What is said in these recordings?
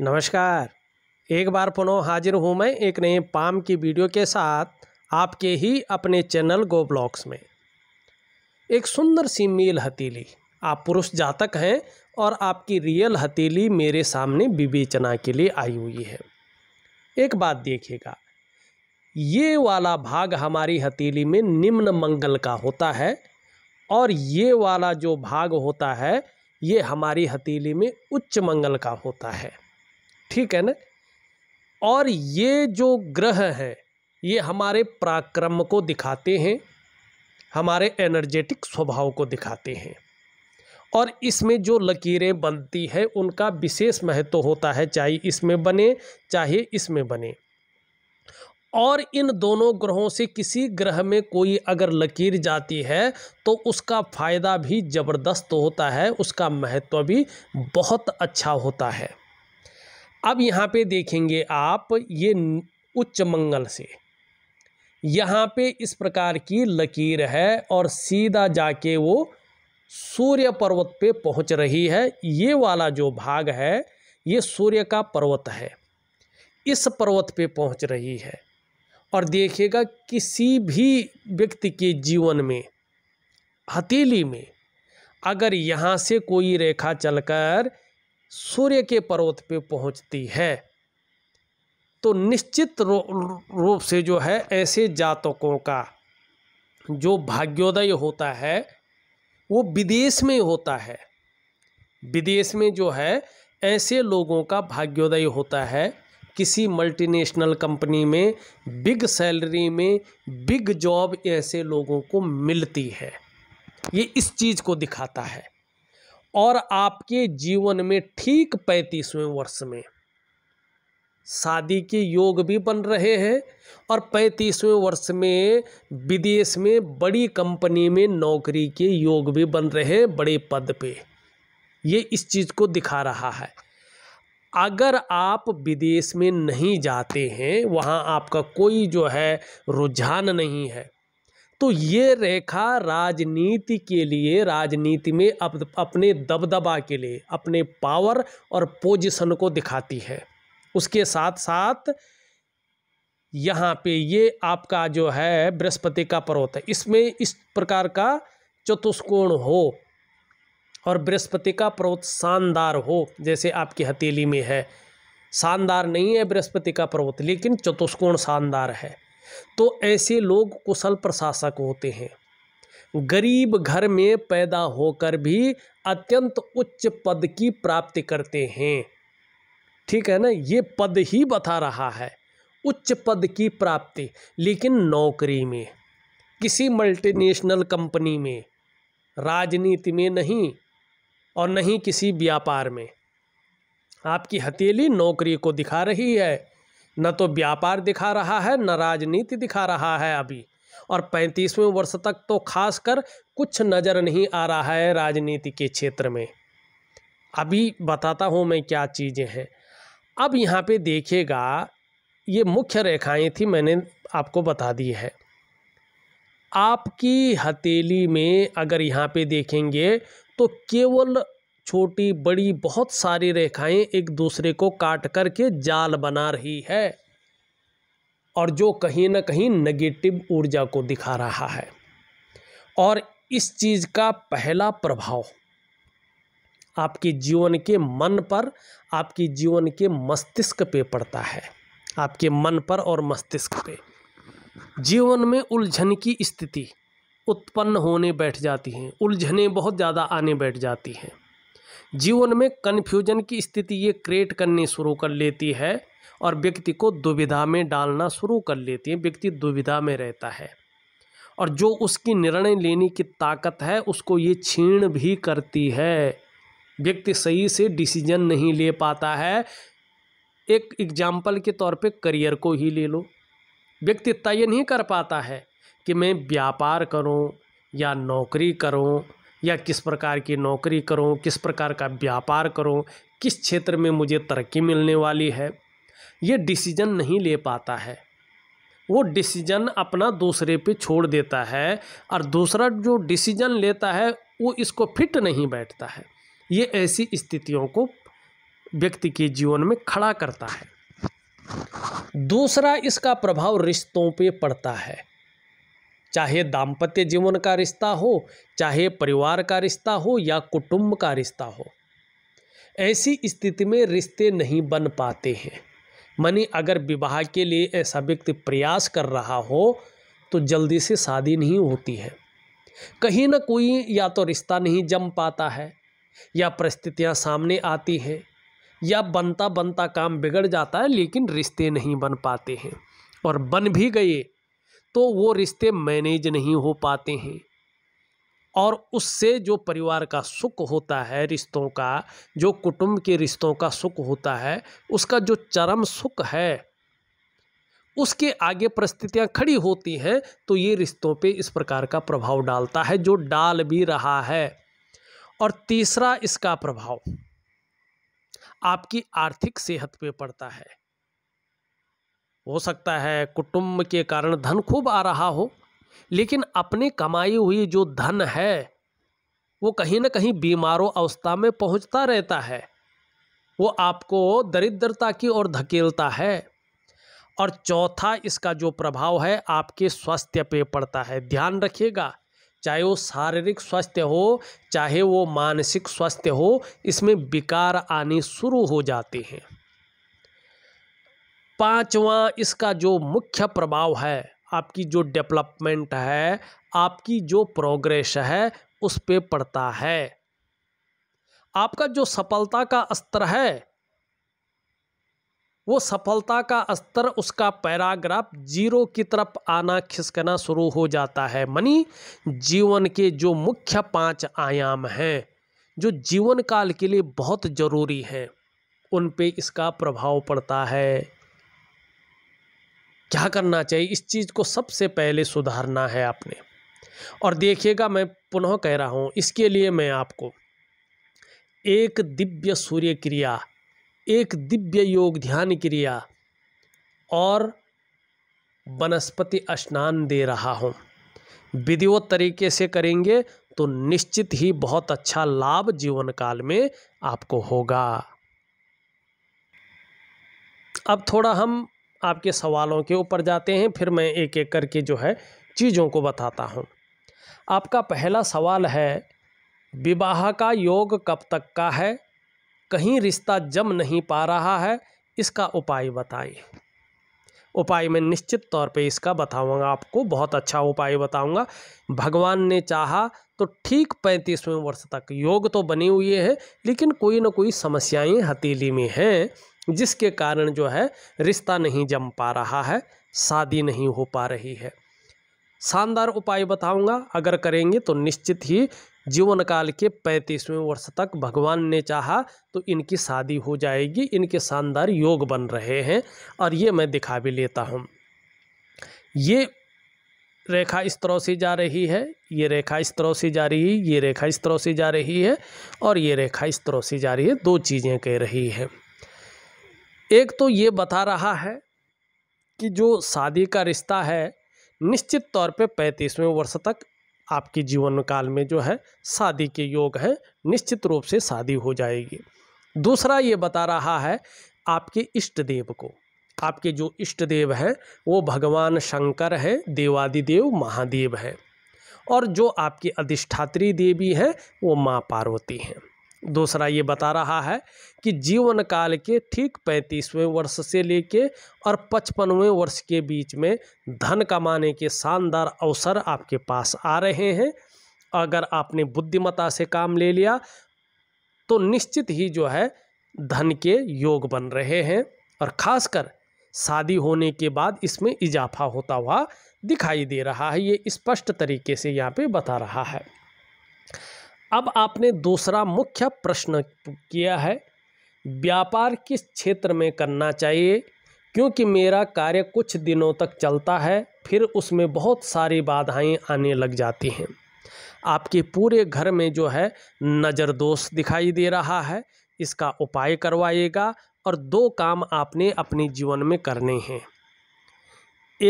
नमस्कार एक बार पुनः हाजिर हूँ मैं एक नए पाम की वीडियो के साथ आपके ही अपने चैनल गो ब्लॉग्स में एक सुंदर सी मील हथेली आप पुरुष जातक हैं और आपकी रियल हथेली मेरे सामने विवेचना के लिए आई हुई है एक बात देखिएगा ये वाला भाग हमारी हथेली में निम्न मंगल का होता है और ये वाला जो भाग होता है ये हमारी हथेली में उच्च मंगल का होता है ठीक है ना और ये जो ग्रह हैं ये हमारे पराक्रम को दिखाते हैं हमारे एनर्जेटिक स्वभाव को दिखाते हैं और इसमें जो लकीरें बनती है उनका विशेष महत्व होता है चाहे इसमें बने चाहे इसमें बने और इन दोनों ग्रहों से किसी ग्रह में कोई अगर लकीर जाती है तो उसका फ़ायदा भी ज़बरदस्त होता है उसका महत्व भी बहुत अच्छा होता है अब यहाँ पे देखेंगे आप ये उच्च मंगल से यहाँ पे इस प्रकार की लकीर है और सीधा जाके वो सूर्य पर्वत पे पहुँच रही है ये वाला जो भाग है ये सूर्य का पर्वत है इस पर्वत पे पहुँच रही है और देखिएगा किसी भी व्यक्ति के जीवन में हथेली में अगर यहाँ से कोई रेखा चलकर सूर्य के पर्वत पे पहुंचती है तो निश्चित रूप से जो है ऐसे जातकों का जो भाग्योदय होता है वो विदेश में होता है विदेश में जो है ऐसे लोगों का भाग्योदय होता है किसी मल्टीनेशनल कंपनी में बिग सैलरी में बिग जॉब ऐसे लोगों को मिलती है ये इस चीज़ को दिखाता है और आपके जीवन में ठीक पैंतीसवें वर्ष में शादी के योग भी बन रहे हैं और पैंतीसवें वर्ष में विदेश में बड़ी कंपनी में नौकरी के योग भी बन रहे हैं बड़े पद पे ये इस चीज़ को दिखा रहा है अगर आप विदेश में नहीं जाते हैं वहाँ आपका कोई जो है रुझान नहीं है तो ये रेखा राजनीति के लिए राजनीति में अप, अपने दबदबा के लिए अपने पावर और पोजिशन को दिखाती है उसके साथ साथ यहाँ पे ये आपका जो है बृहस्पति का पर्वत है इसमें इस प्रकार का चतुष्कोण हो और बृहस्पति का पर्वत शानदार हो जैसे आपकी हथेली में है शानदार नहीं है बृहस्पति का पर्वत लेकिन चतुष्कोण शानदार है तो ऐसे लोग कुशल प्रशासक होते हैं गरीब घर में पैदा होकर भी अत्यंत उच्च पद की प्राप्ति करते हैं ठीक है ना ये पद ही बता रहा है उच्च पद की प्राप्ति लेकिन नौकरी में किसी मल्टीनेशनल कंपनी में राजनीति में नहीं और नहीं किसी व्यापार में आपकी हथेली नौकरी को दिखा रही है न तो व्यापार दिखा रहा है न राजनीति दिखा रहा है अभी और पैंतीसवें वर्ष तक तो खासकर कुछ नज़र नहीं आ रहा है राजनीति के क्षेत्र में अभी बताता हूँ मैं क्या चीज़ें हैं अब यहाँ पे देखिएगा ये मुख्य रेखाएं थी मैंने आपको बता दी है आपकी हथेली में अगर यहाँ पे देखेंगे तो केवल छोटी बड़ी बहुत सारी रेखाएं एक दूसरे को काट करके जाल बना रही है और जो कहीं ना कहीं नेगेटिव ऊर्जा को दिखा रहा है और इस चीज़ का पहला प्रभाव आपके जीवन के मन पर आपके जीवन के मस्तिष्क पे पड़ता है आपके मन पर और मस्तिष्क पे जीवन में उलझन की स्थिति उत्पन्न होने बैठ जाती हैं उलझने बहुत ज़्यादा आने बैठ जाती हैं जीवन में कन्फ्यूजन की स्थिति ये क्रिएट करनी शुरू कर लेती है और व्यक्ति को दुविधा में डालना शुरू कर लेती है व्यक्ति दुविधा में रहता है और जो उसकी निर्णय लेने की ताकत है उसको ये छीण भी करती है व्यक्ति सही से डिसीजन नहीं ले पाता है एक एग्जाम्पल के तौर पे करियर को ही ले लो व्यक्ति तय नहीं कर पाता है कि मैं व्यापार करूं या नौकरी करूं या किस प्रकार की नौकरी करूँ किस प्रकार का व्यापार करूँ किस क्षेत्र में मुझे तरक्की मिलने वाली है ये डिसीजन नहीं ले पाता है वो डिसीजन अपना दूसरे पे छोड़ देता है और दूसरा जो डिसीजन लेता है वो इसको फिट नहीं बैठता है ये ऐसी स्थितियों को व्यक्ति के जीवन में खड़ा करता है दूसरा इसका प्रभाव रिश्तों पे पड़ता है चाहे दाम्पत्य जीवन का रिश्ता हो चाहे परिवार का रिश्ता हो या कुटुंब का रिश्ता हो ऐसी स्थिति में रिश्ते नहीं बन पाते हैं मनी अगर विवाह के लिए ऐसा व्यक्ति प्रयास कर रहा हो तो जल्दी से शादी नहीं होती है कहीं ना कोई या तो रिश्ता नहीं जम पाता है या परिस्थितियाँ सामने आती हैं या बनता बनता काम बिगड़ जाता है लेकिन रिश्ते नहीं बन पाते हैं और बन भी गए तो वो रिश्ते मैनेज नहीं हो पाते हैं और उससे जो परिवार का सुख होता है रिश्तों का जो कुटुंब के रिश्तों का सुख होता है उसका जो चरम सुख है उसके आगे परिस्थितियाँ खड़ी होती हैं तो ये रिश्तों पे इस प्रकार का प्रभाव डालता है जो डाल भी रहा है और तीसरा इसका प्रभाव आपकी आर्थिक सेहत पे पड़ता है हो सकता है कुटुंब के कारण धन खूब आ रहा हो लेकिन अपनी कमाई हुई जो धन है वो कहीं ना कहीं बीमारों अवस्था में पहुंचता रहता है वो आपको दरिद्रता की ओर धकेलता है और चौथा इसका जो प्रभाव है आपके स्वास्थ्य पे पड़ता है ध्यान रखिएगा चाहे वो शारीरिक स्वास्थ्य हो चाहे वो मानसिक स्वास्थ्य हो इसमें विकार आने शुरू हो जाते हैं पांचवा इसका जो मुख्य प्रभाव है आपकी जो डेवलपमेंट है आपकी जो प्रोग्रेस है उस पर पड़ता है आपका जो सफलता का स्तर है वो सफलता का स्तर उसका पैराग्राफ जीरो की तरफ आना खिसकना शुरू हो जाता है मनी जीवन के जो मुख्य पांच आयाम हैं जो जीवन काल के लिए बहुत ज़रूरी हैं उन पे इसका प्रभाव पड़ता है क्या करना चाहिए इस चीज़ को सबसे पहले सुधारना है आपने और देखिएगा मैं पुनः कह रहा हूँ इसके लिए मैं आपको एक दिव्य सूर्य क्रिया एक दिव्य योग ध्यान क्रिया और वनस्पति स्नान दे रहा हूँ विधिवत तरीके से करेंगे तो निश्चित ही बहुत अच्छा लाभ जीवन काल में आपको होगा अब थोड़ा हम आपके सवालों के ऊपर जाते हैं फिर मैं एक एक करके जो है चीज़ों को बताता हूँ आपका पहला सवाल है विवाह का योग कब तक का है कहीं रिश्ता जम नहीं पा रहा है इसका उपाय बताइए उपाय मैं निश्चित तौर पे इसका बताऊंगा आपको बहुत अच्छा उपाय बताऊंगा भगवान ने चाहा तो ठीक पैंतीसवें वर्ष तक योग तो बने हुए हैं लेकिन कोई ना कोई समस्याएं हथेली में हैं जिसके कारण जो है रिश्ता नहीं जम पा रहा है शादी नहीं हो पा रही है शानदार उपाय बताऊंगा अगर करेंगे तो निश्चित ही जीवन काल के पैंतीसवें वर्ष तक भगवान ने चाहा तो इनकी शादी हो जाएगी इनके शानदार योग बन रहे हैं और ये मैं दिखा भी लेता हूँ ये रेखा इस तरह से जा रही है ये रेखा इस तरह से जा रही है ये रेखा इस तरह से जा रही है और ये रेखा इस तरह से जा रही है दो चीज़ें कह रही है एक तो ये बता रहा है कि जो शादी का रिश्ता है निश्चित तौर पे पैंतीसवें वर्ष तक आपके जीवन काल में जो है शादी के योग हैं निश्चित रूप से शादी हो जाएगी दूसरा ये बता रहा है आपके इष्ट देव को आपके जो इष्ट देव हैं वो भगवान शंकर हैं देवादिदेव महादेव हैं और जो आपकी अधिष्ठात्री देवी हैं वो माँ पार्वती हैं दूसरा ये बता रहा है कि जीवन काल के ठीक पैंतीसवें वर्ष से लेके और पचपनवें वर्ष के बीच में धन कमाने के शानदार अवसर आपके पास आ रहे हैं अगर आपने बुद्धिमता से काम ले लिया तो निश्चित ही जो है धन के योग बन रहे हैं और ख़ासकर शादी होने के बाद इसमें इजाफा होता हुआ दिखाई दे रहा है ये स्पष्ट तरीके से यहाँ पे बता रहा है अब आपने दूसरा मुख्य प्रश्न किया है व्यापार किस क्षेत्र में करना चाहिए क्योंकि मेरा कार्य कुछ दिनों तक चलता है फिर उसमें बहुत सारी बाधाएं आने लग जाती हैं आपके पूरे घर में जो है नज़र दोष दिखाई दे रहा है इसका उपाय करवाइएगा और दो काम आपने अपने जीवन में करने हैं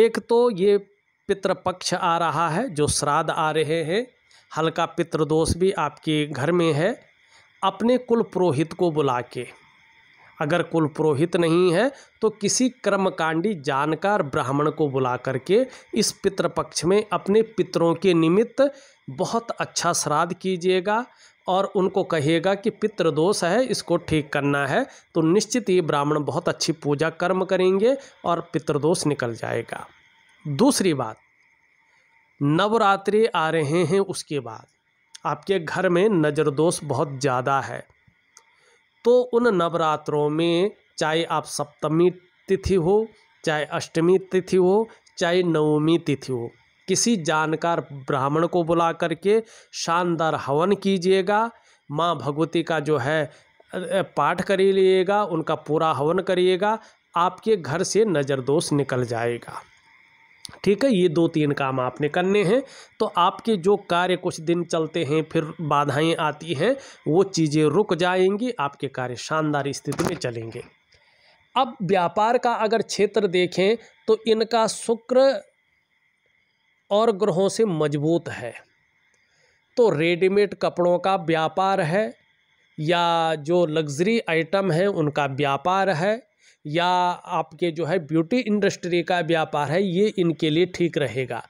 एक तो ये पितृपक्ष आ रहा है जो श्राद्ध आ रहे हैं हल्का पितृदोष भी आपके घर में है अपने कुल पुरोहित को बुला के अगर कुल पुरोहित नहीं है तो किसी कर्मकांडी जानकार ब्राह्मण को बुला करके इस पितृपक्ष में अपने पितरों के निमित्त बहुत अच्छा श्राद्ध कीजिएगा और उनको कहिएगा कि पितृदोष है इसको ठीक करना है तो निश्चित ही ब्राह्मण बहुत अच्छी पूजा कर्म करेंगे और पितृदोष निकल जाएगा दूसरी बात नवरात्रि आ रहे हैं उसके बाद आपके घर में नज़र दोष बहुत ज़्यादा है तो उन नवरात्रों में चाहे आप सप्तमी तिथि हो चाहे अष्टमी तिथि हो चाहे नवमी तिथि हो किसी जानकार ब्राह्मण को बुला करके शानदार हवन कीजिएगा माँ भगवती का जो है पाठ करिएगा उनका पूरा हवन करिएगा आपके घर से नज़र दोष निकल जाएगा ठीक है ये दो तीन काम आपने करने हैं तो आपके जो कार्य कुछ दिन चलते हैं फिर बाधाएं आती हैं वो चीज़ें रुक जाएंगी आपके कार्य शानदार स्थिति में चलेंगे अब व्यापार का अगर क्षेत्र देखें तो इनका शुक्र और ग्रहों से मजबूत है तो रेडीमेड कपड़ों का व्यापार है या जो लग्जरी आइटम है उनका व्यापार है या आपके जो है ब्यूटी इंडस्ट्री का व्यापार है ये इनके लिए ठीक रहेगा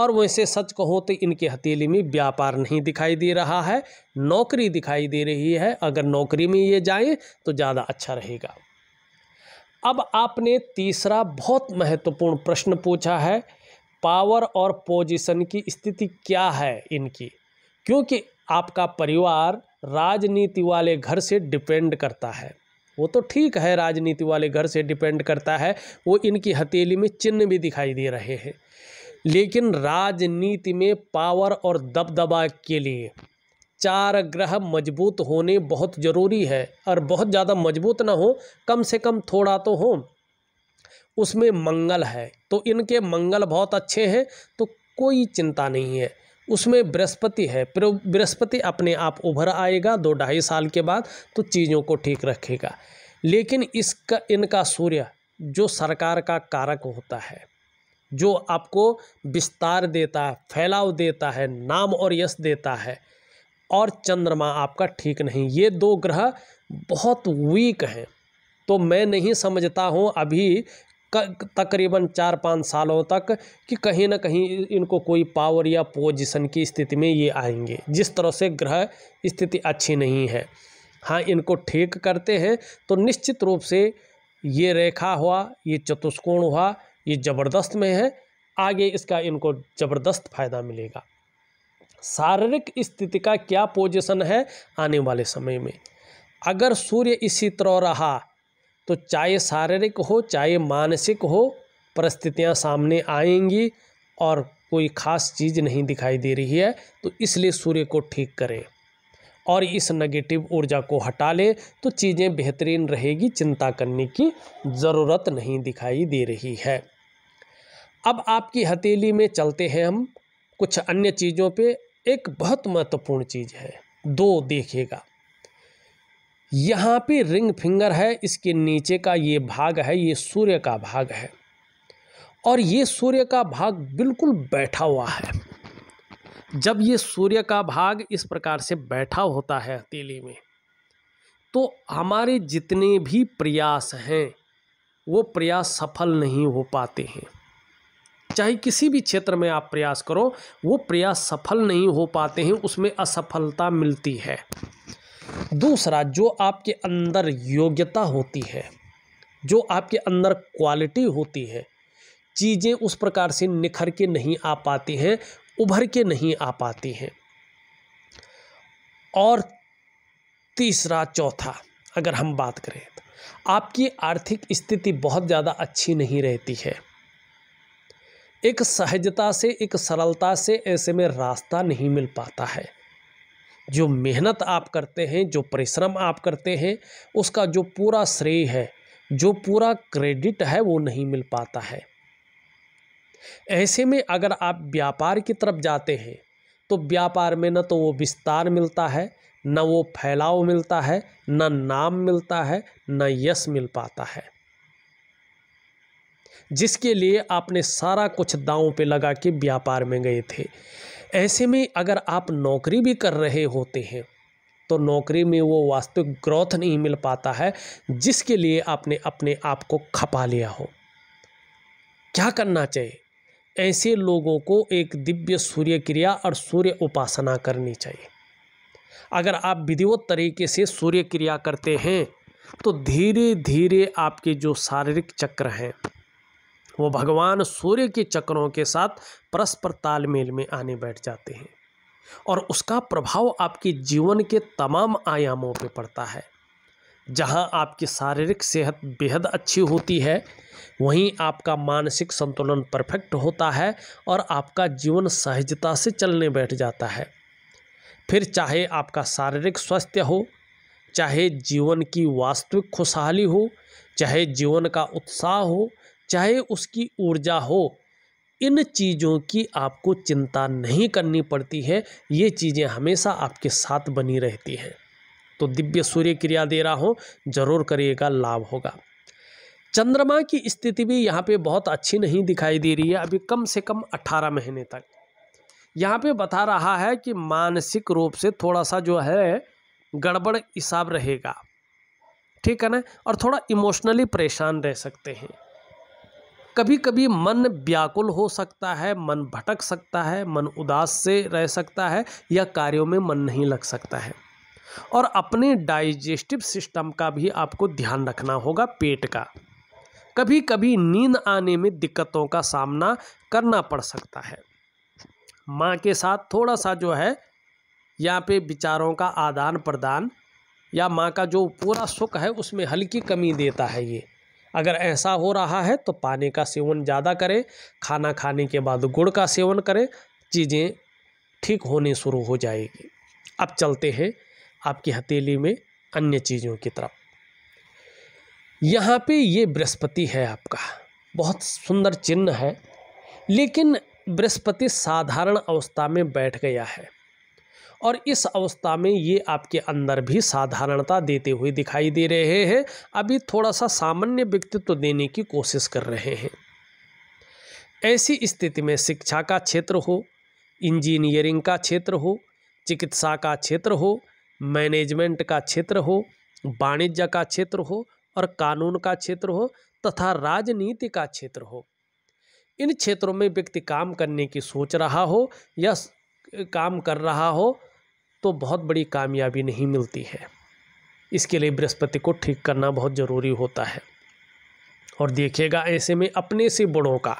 और वैसे सच कहो तो इनके हथेली में व्यापार नहीं दिखाई दे रहा है नौकरी दिखाई दे रही है अगर नौकरी में ये जाएं तो ज़्यादा अच्छा रहेगा अब आपने तीसरा बहुत महत्वपूर्ण प्रश्न पूछा है पावर और पोजीशन की स्थिति क्या है इनकी क्योंकि आपका परिवार राजनीति वाले घर से डिपेंड करता है वो तो ठीक है राजनीति वाले घर से डिपेंड करता है वो इनकी हथेली में चिन्ह भी दिखाई दे रहे हैं लेकिन राजनीति में पावर और दबदबा के लिए चार ग्रह मजबूत होने बहुत ज़रूरी है और बहुत ज़्यादा मजबूत ना हो कम से कम थोड़ा तो हो उसमें मंगल है तो इनके मंगल बहुत अच्छे हैं तो कोई चिंता नहीं है उसमें बृहस्पति है बृहस्पति अपने आप उभर आएगा दो ढाई साल के बाद तो चीज़ों को ठीक रखेगा लेकिन इसका इनका सूर्य जो सरकार का कारक होता है जो आपको विस्तार देता है फैलाव देता है नाम और यश देता है और चंद्रमा आपका ठीक नहीं ये दो ग्रह बहुत वीक हैं तो मैं नहीं समझता हूँ अभी तकरीबन चार पाँच सालों तक कि कहीं ना कहीं इनको कोई पावर या पोजिशन की स्थिति में ये आएंगे जिस तरह से ग्रह स्थिति अच्छी नहीं है हाँ इनको ठीक करते हैं तो निश्चित रूप से ये रेखा हुआ ये चतुष्कोण हुआ ये ज़बरदस्त में है आगे इसका इनको ज़बरदस्त फायदा मिलेगा शारीरिक स्थिति का क्या पोजिशन है आने वाले समय में अगर सूर्य इसी तरह रहा तो चाहे शारीरिक हो चाहे मानसिक हो परिस्थितियाँ सामने आएंगी और कोई ख़ास चीज़ नहीं दिखाई दे रही है तो इसलिए सूर्य को ठीक करें और इस नेगेटिव ऊर्जा को हटा लें तो चीज़ें बेहतरीन रहेगी चिंता करने की ज़रूरत नहीं दिखाई दे रही है अब आपकी हथेली में चलते हैं हम कुछ अन्य चीज़ों पे एक बहुत महत्वपूर्ण चीज़ है दो देखिएगा यहाँ पे रिंग फिंगर है इसके नीचे का ये भाग है ये सूर्य का भाग है और ये सूर्य का भाग बिल्कुल बैठा हुआ है जब ये सूर्य का भाग इस प्रकार से बैठा होता है हथेली में तो हमारे जितने भी प्रयास हैं वो प्रयास सफल नहीं हो पाते हैं चाहे किसी भी क्षेत्र में आप प्रयास करो वो प्रयास सफल नहीं हो पाते हैं उसमें असफलता मिलती है दूसरा जो आपके अंदर योग्यता होती है जो आपके अंदर क्वालिटी होती है चीज़ें उस प्रकार से निखर के नहीं आ पाती हैं उभर के नहीं आ पाती हैं और तीसरा चौथा अगर हम बात करें तो आपकी आर्थिक स्थिति बहुत ज़्यादा अच्छी नहीं रहती है एक सहजता से एक सरलता से ऐसे में रास्ता नहीं मिल पाता है जो मेहनत आप करते हैं जो परिश्रम आप करते हैं उसका जो पूरा श्रेय है जो पूरा क्रेडिट है वो नहीं मिल पाता है ऐसे में अगर आप व्यापार की तरफ जाते हैं तो व्यापार में न तो वो विस्तार मिलता है न वो फैलाव मिलता है न नाम मिलता है न यश मिल पाता है जिसके लिए आपने सारा कुछ दांव पे लगा के व्यापार में गए थे ऐसे में अगर आप नौकरी भी कर रहे होते हैं तो नौकरी में वो वास्तविक ग्रोथ नहीं मिल पाता है जिसके लिए आपने अपने आप को खपा लिया हो क्या करना चाहिए ऐसे लोगों को एक दिव्य सूर्य क्रिया और सूर्य उपासना करनी चाहिए अगर आप विधिवत तरीके से सूर्य क्रिया करते हैं तो धीरे धीरे आपके जो शारीरिक चक्र हैं वो भगवान सूर्य के चक्रों के साथ परस्पर तालमेल में आने बैठ जाते हैं और उसका प्रभाव आपके जीवन के तमाम आयामों पर पड़ता है जहां आपकी शारीरिक सेहत बेहद अच्छी होती है वहीं आपका मानसिक संतुलन परफेक्ट होता है और आपका जीवन सहजता से चलने बैठ जाता है फिर चाहे आपका शारीरिक स्वास्थ्य हो चाहे जीवन की वास्तविक खुशहाली हो चाहे जीवन का उत्साह हो चाहे उसकी ऊर्जा हो इन चीज़ों की आपको चिंता नहीं करनी पड़ती है ये चीज़ें हमेशा आपके साथ बनी रहती हैं तो दिव्य सूर्य क्रिया दे रहा हूँ जरूर करिएगा लाभ होगा चंद्रमा की स्थिति भी यहाँ पे बहुत अच्छी नहीं दिखाई दे रही है अभी कम से कम 18 महीने तक यहाँ पे बता रहा है कि मानसिक रूप से थोड़ा सा जो है गड़बड़ हिसाब रहेगा ठीक है ना और थोड़ा इमोशनली परेशान रह सकते हैं कभी कभी मन व्याकुल हो सकता है मन भटक सकता है मन उदास से रह सकता है या कार्यों में मन नहीं लग सकता है और अपने डाइजेस्टिव सिस्टम का भी आपको ध्यान रखना होगा पेट का कभी कभी नींद आने में दिक्कतों का सामना करना पड़ सकता है माँ के साथ थोड़ा सा जो है यहाँ पे विचारों का आदान प्रदान या माँ का जो पूरा सुख है उसमें हल्की कमी देता है ये अगर ऐसा हो रहा है तो पानी का सेवन ज़्यादा करें खाना खाने के बाद गुड़ का सेवन करें चीज़ें ठीक होनी शुरू हो जाएगी अब चलते हैं आपकी हथेली में अन्य चीज़ों की तरफ यहाँ पे ये बृहस्पति है आपका बहुत सुंदर चिन्ह है लेकिन बृहस्पति साधारण अवस्था में बैठ गया है और इस अवस्था में ये आपके अंदर भी साधारणता देते हुए दिखाई दे रहे हैं अभी थोड़ा सा सामान्य व्यक्तित्व देने की कोशिश कर रहे हैं ऐसी स्थिति में शिक्षा का क्षेत्र हो इंजीनियरिंग का क्षेत्र हो चिकित्सा का क्षेत्र हो मैनेजमेंट का क्षेत्र हो वाणिज्य का क्षेत्र हो और कानून का क्षेत्र हो तथा राजनीति का क्षेत्र हो इन क्षेत्रों में व्यक्ति काम करने की सोच रहा हो या काम कर रहा हो तो बहुत बड़ी कामयाबी नहीं मिलती है इसके लिए बृहस्पति को ठीक करना बहुत ज़रूरी होता है और देखिएगा ऐसे में अपने से बड़ों का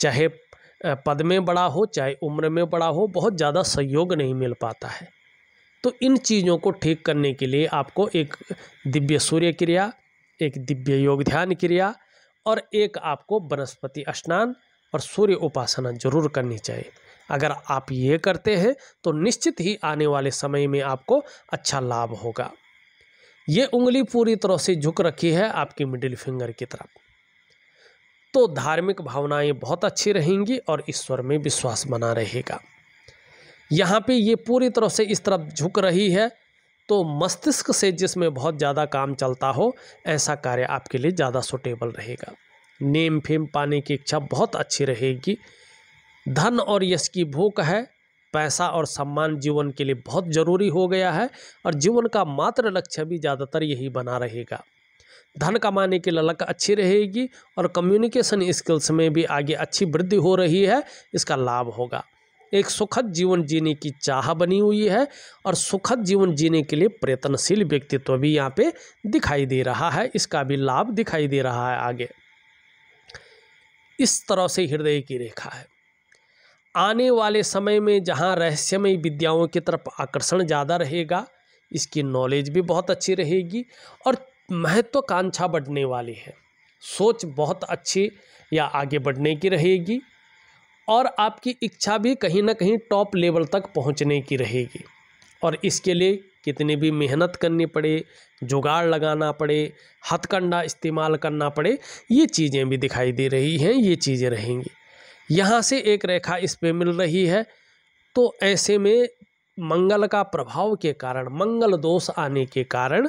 चाहे पद में बड़ा हो चाहे उम्र में बड़ा हो बहुत ज़्यादा सहयोग नहीं मिल पाता है तो इन चीज़ों को ठीक करने के लिए आपको एक दिव्य सूर्य क्रिया एक दिव्य योग ध्यान क्रिया और एक आपको वनस्पति स्नान और सूर्य उपासना जरूर करनी चाहिए अगर आप ये करते हैं तो निश्चित ही आने वाले समय में आपको अच्छा लाभ होगा ये उंगली पूरी तरह से झुक रखी है आपकी मिडिल फिंगर की तरफ तो धार्मिक भावनाएं बहुत अच्छी रहेंगी और ईश्वर में विश्वास बना रहेगा यहाँ पे ये पूरी तरह से इस तरफ झुक रही है तो मस्तिष्क से जिसमें बहुत ज़्यादा काम चलता हो ऐसा कार्य आपके लिए ज़्यादा सुटेबल रहेगा नेम फेम पाने की इच्छा बहुत अच्छी रहेगी धन और यश की भूख है पैसा और सम्मान जीवन के लिए बहुत ज़रूरी हो गया है और जीवन का मात्र लक्ष्य भी ज़्यादातर यही बना रहेगा धन कमाने की ललक अच्छी रहेगी और कम्युनिकेशन स्किल्स में भी आगे अच्छी वृद्धि हो रही है इसका लाभ होगा एक सुखद जीवन जीने की चाह बनी हुई है और सुखद जीवन जीने के लिए प्रयत्नशील व्यक्तित्व भी यहाँ पे दिखाई दे रहा है इसका भी लाभ दिखाई दे रहा है आगे इस तरह से हृदय की रेखा है आने वाले समय में जहाँ रहस्यमय विद्याओं की तरफ आकर्षण ज़्यादा रहेगा इसकी नॉलेज भी बहुत अच्छी रहेगी और महत्वाकांक्षा तो बढ़ने वाली है सोच बहुत अच्छी या आगे बढ़ने की रहेगी और आपकी इच्छा भी कहीं ना कहीं टॉप लेवल तक पहुंचने की रहेगी और इसके लिए कितनी भी मेहनत करनी पड़े जुगाड़ लगाना पड़े हथकंडा इस्तेमाल करना पड़े ये चीज़ें भी दिखाई दे रही हैं ये चीज़ें रहेंगी यहाँ से एक रेखा इस पे मिल रही है तो ऐसे में मंगल का प्रभाव के कारण मंगल दोष आने के कारण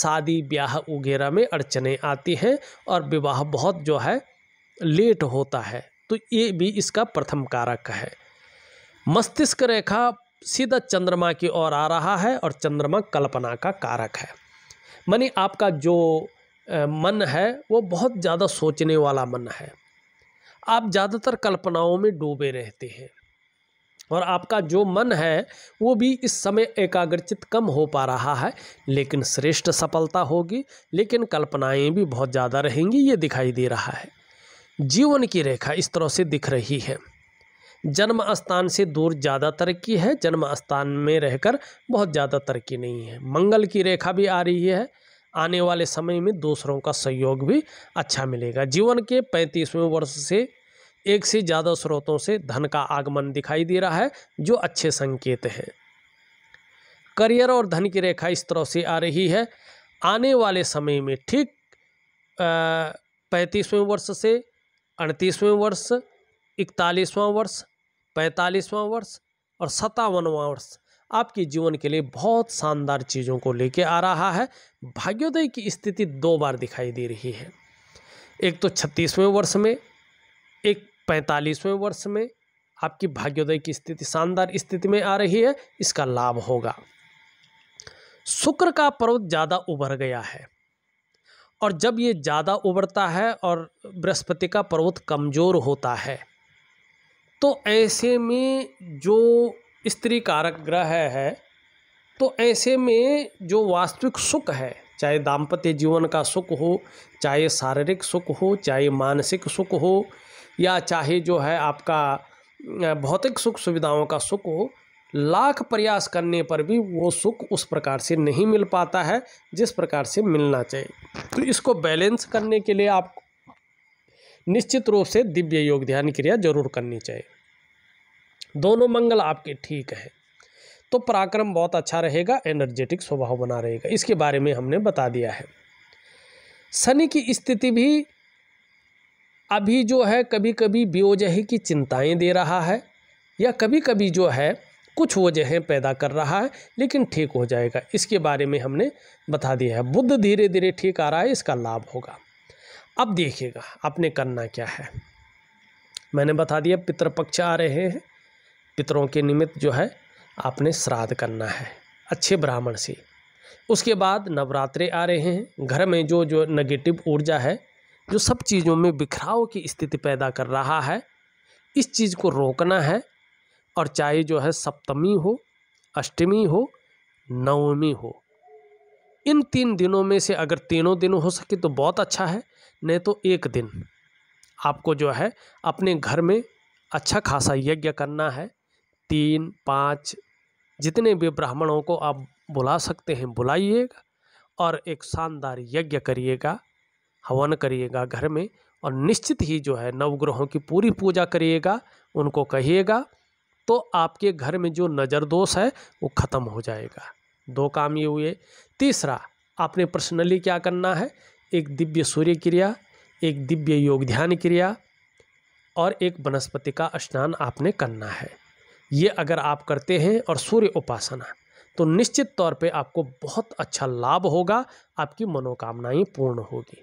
शादी ब्याह वगैरह में अड़चने आती हैं और विवाह बहुत जो है लेट होता है तो ये भी इसका प्रथम कारक है मस्तिष्क रेखा सीधा चंद्रमा की ओर आ रहा है और चंद्रमा कल्पना का कारक है मानी आपका जो मन है वो बहुत ज़्यादा सोचने वाला मन है आप ज़्यादातर कल्पनाओं में डूबे रहते हैं और आपका जो मन है वो भी इस समय एकाग्रचित कम हो पा रहा है लेकिन श्रेष्ठ सफलता होगी लेकिन कल्पनाएं भी बहुत ज़्यादा रहेंगी ये दिखाई दे रहा है जीवन की रेखा इस तरह से दिख रही है जन्म स्थान से दूर ज़्यादा तरक्की है जन्म स्थान में रहकर बहुत ज़्यादा तरक्की नहीं है मंगल की रेखा भी आ रही है आने वाले समय में दूसरों का सहयोग भी अच्छा मिलेगा जीवन के पैंतीसवें वर्ष से एक से ज़्यादा स्रोतों से धन का आगमन दिखाई दे रहा है जो अच्छे संकेत हैं करियर और धन की रेखा इस तरह से आ रही है आने वाले समय में ठीक पैंतीसवें वर्ष से अड़तीसवें वर्ष इकतालीसवां वर्ष पैंतालीसवां वर्ष और सत्तावनवां वर्ष आपके जीवन के लिए बहुत शानदार चीज़ों को लेके आ रहा है भाग्योदय की स्थिति दो बार दिखाई दे रही है एक तो छत्तीसवें वर्ष में एक पैंतालीसवें वर्ष में आपकी भाग्योदय की स्थिति शानदार स्थिति में आ रही है इसका लाभ होगा शुक्र का पर्वत ज़्यादा उभर गया है और जब ये ज़्यादा उभरता है और बृहस्पति का पर्वत कमज़ोर होता है तो ऐसे में जो स्त्री कारक ग्रह है तो ऐसे में जो वास्तविक सुख है चाहे दाम्पत्य जीवन का सुख हो चाहे शारीरिक सुख हो चाहे मानसिक सुख हो या चाहे जो है आपका भौतिक सुख सुविधाओं का सुख हो लाख प्रयास करने पर भी वो सुख उस प्रकार से नहीं मिल पाता है जिस प्रकार से मिलना चाहिए तो इसको बैलेंस करने के लिए आप निश्चित रूप से दिव्य योग ध्यान क्रिया जरूर करनी चाहिए दोनों मंगल आपके ठीक है तो पराक्रम बहुत अच्छा रहेगा एनर्जेटिक स्वभाव बना रहेगा इसके बारे में हमने बता दिया है शनि की स्थिति भी अभी जो है कभी कभी बेवजह की चिंताएं दे रहा है या कभी कभी जो है कुछ वजहें पैदा कर रहा है लेकिन ठीक हो जाएगा इसके बारे में हमने बता दिया है बुद्ध धीरे धीरे ठीक आ रहा है इसका लाभ होगा अब देखिएगा आपने करना क्या है मैंने बता दिया पितृपक्ष आ रहे हैं पितरों के निमित्त जो है आपने श्राद्ध करना है अच्छे ब्राह्मण से उसके बाद नवरात्रे आ रहे हैं घर में जो जो नेगेटिव ऊर्जा है जो सब चीज़ों में बिखराव की स्थिति पैदा कर रहा है इस चीज़ को रोकना है और चाहे जो है सप्तमी हो अष्टमी हो नवमी हो इन तीन दिनों में से अगर तीनों दिन हो सके तो बहुत अच्छा है नहीं तो एक दिन आपको जो है अपने घर में अच्छा खासा यज्ञ करना है तीन पाँच जितने भी ब्राह्मणों को आप बुला सकते हैं बुलाइएगा और एक शानदार यज्ञ करिएगा हवन करिएगा घर में और निश्चित ही जो है नवग्रहों की पूरी पूजा करिएगा उनको कहिएगा तो आपके घर में जो नज़र दोष है वो ख़त्म हो जाएगा दो काम ये हुए तीसरा आपने पर्सनली क्या करना है एक दिव्य सूर्य क्रिया एक दिव्य योग ध्यान क्रिया और एक वनस्पति का स्नान आपने करना है ये अगर आप करते हैं और सूर्य उपासना तो निश्चित तौर पे आपको बहुत अच्छा लाभ होगा आपकी मनोकामनाएं पूर्ण होगी